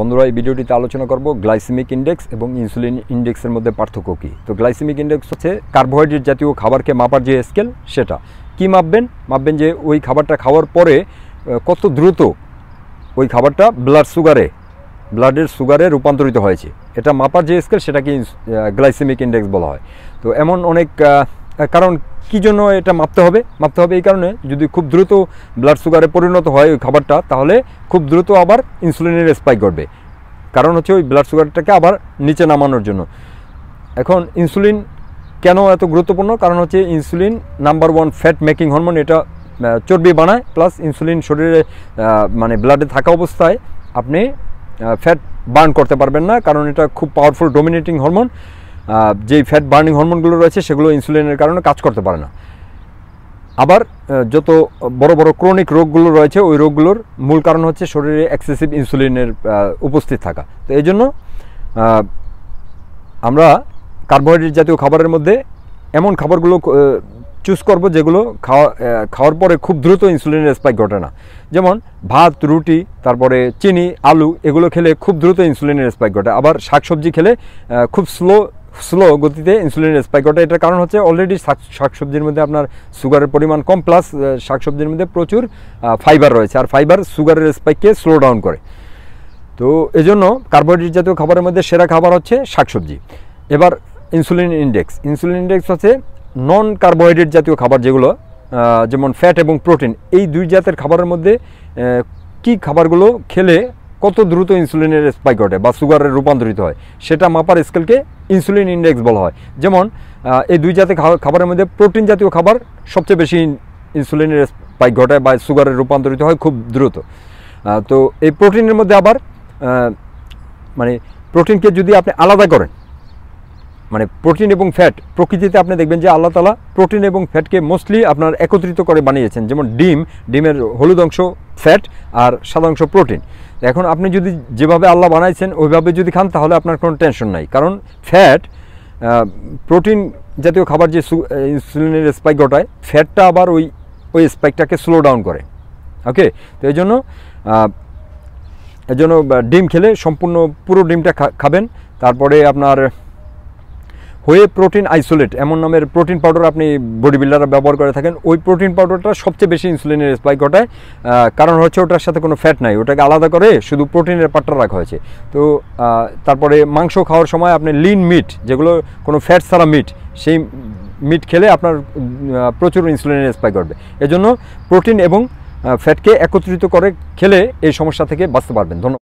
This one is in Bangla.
বন্ধুরা এই ভিডিওটিতে আলোচনা করব গ্লাইসেমিক ইন্ডেক্স এবং ইনসুলিন ইন্ডেক্সের মধ্যে পার্থক্য কী তো গ্লাইসেমিক ইন্ডেক্স হচ্ছে কার্বোহাইড্রেট জাতীয় খাবারকে মাপার যে স্কেল সেটা কি মাপবেন মাপবেন যে ওই খাবারটা খাওয়ার পরে কত দ্রুত ওই খাবারটা ব্লাড সুগারে ব্লাডের সুগারে রূপান্তরিত হয়েছে এটা মাপার যে স্কেল সেটাকে গ্লাইসেমিক ইন্ডেক্স বলা হয় তো এমন অনেক কারণ কি জন্য এটা মাপতে হবে মাপতে হবে এই কারণে যদি খুব দ্রুত ব্লাড সুগারে পরিণত হয় ওই খাবারটা তাহলে খুব দ্রুত আবার ইনসুলিনের স্পাইক করবে কারণ হচ্ছে ওই ব্লাড সুগারটাকে আবার নিচে নামানোর জন্য এখন ইনসুলিন কেন এত গুরুত্বপূর্ণ কারণ হচ্ছে insulin number one fat making hormone এটা চর্বি বানায় প্লাস ইনসুলিন শরীরে মানে ব্লাডে থাকা অবস্থায় আপনি ফ্যাট বার্ন করতে পারবেন না কারণ এটা খুব পাওয়ারফুল ডোমিনেটিং হরমোন যেই ফ্যাট বার্নিং হরমোনগুলো রয়েছে সেগুলো ইনসুলিনের কারণে কাজ করতে পারে না আবার যত বড় বড় ক্রনিক রোগগুলো রয়েছে ওই রোগগুলোর মূল কারণ হচ্ছে শরীরে এক্সেসিভ ইনসুলিনের উপস্থিত থাকা তো এই জন্য আমরা কার্বোহাইড্রেট জাতীয় খাবারের মধ্যে এমন খাবারগুলো চুজ করব যেগুলো খাওয়া খাওয়ার পরে খুব দ্রুত ইনসুলিনের স্পাইক ঘটে না যেমন ভাত রুটি তারপরে চিনি আলু এগুলো খেলে খুব দ্রুত ইনসুলিনের স্পাইক ঘটে আবার শাকসবজি খেলে খুব স্লো স্লো গতিতে ইনসুলিন স্পাইক ঘটে এটার কারণ হচ্ছে অলরেডি শাকসবজির মধ্যে আপনার সুগারের পরিমাণ কম প্লাস শাকসবজির মধ্যে প্রচুর ফাইবার রয়েছে আর ফাইবার সুগারের স্পাইককে স্লো ডাউন করে তো এই জন্য কার্বোহাইড্রেট জাতীয় খাবারের মধ্যে সেরা খাবার হচ্ছে শাকসবজি এবার ইনসুলিন ইন্ডেক্স ইনসুলিন ইন্ডেক্স হচ্ছে নন কার্বোহাইড্রেট জাতীয় খাবার যেগুলো যেমন ফ্যাট এবং প্রোটিন এই দুই জাতের খাবারের মধ্যে কি খাবারগুলো খেলে কত দ্রুত ইনসুলিনের স্পাইক ঘটে বা সুগারে রূপান্তরিত হয় সেটা মাপার স্কেলকে ইনসুলিন ইন্ডেক্স বলা হয় যেমন এই দুই জাতীয় খাবারের মধ্যে প্রোটিন জাতীয় খাবার সবচেয়ে বেশি ইনসুলিনের স্পাইক ঘটে বা সুগারে রূপান্তরিত হয় খুব দ্রুত তো এই প্রোটিনের মধ্যে আবার মানে প্রোটিনকে যদি আপনি আলাদা করেন মানে প্রোটিন এবং ফ্যাট প্রকৃতিতে আপনি দেখবেন যে আল্লাহ তালা প্রোটিন এবং ফ্যাটকে মোস্টলি আপনার একত্রিত করে বানিয়েছেন যেমন ডিম ডিমের হলুদ অংশ ফ্যাট আর সাদা অংশ প্রোটিন এখন আপনি যদি যেভাবে আল্লাহ বানাইছেন ওইভাবে যদি খান তাহলে আপনার কোনো টেনশন নাই কারণ ফ্যাট প্রোটিন জাতীয় খাবার যে ইনসুলিনের স্পাইক ঘটায় ফ্যাটটা আবার ওই ওই স্পাইকটাকে স্লো ডাউন করে ওকে তো এই জন্য এই জন্য ডিম খেলে সম্পূর্ণ পুরো ডিমটা খাবেন তারপরে আপনার হয়ে প্রোটিন আইসোলেট এমন নামের প্রোটিন পাউডার আপনি বডি বিল্ডাররা ব্যবহার করে থাকেন ওই প্রোটিন পাউডারটা সবচেয়ে বেশি ইনসুলিনের স্পাই ঘটায় কারণ হচ্ছে ওটার সাথে কোনো ফ্যাট নাই ওটাকে আলাদা করে শুধু প্রোটিনের পাটটা রাখা হয়েছে তো তারপরে মাংস খাওয়ার সময় আপনি লিন মিট যেগুলো কোনো ফ্যাট ছাড়া মিট সেই মিট খেলে আপনার প্রচুর ইনসুলিনের স্পাই ঘটবে এজন্য প্রোটিন এবং ফ্যাটকে একত্রিত করে খেলে এই সমস্যা থেকে বাঁচতে পারবেন ধন্যবাদ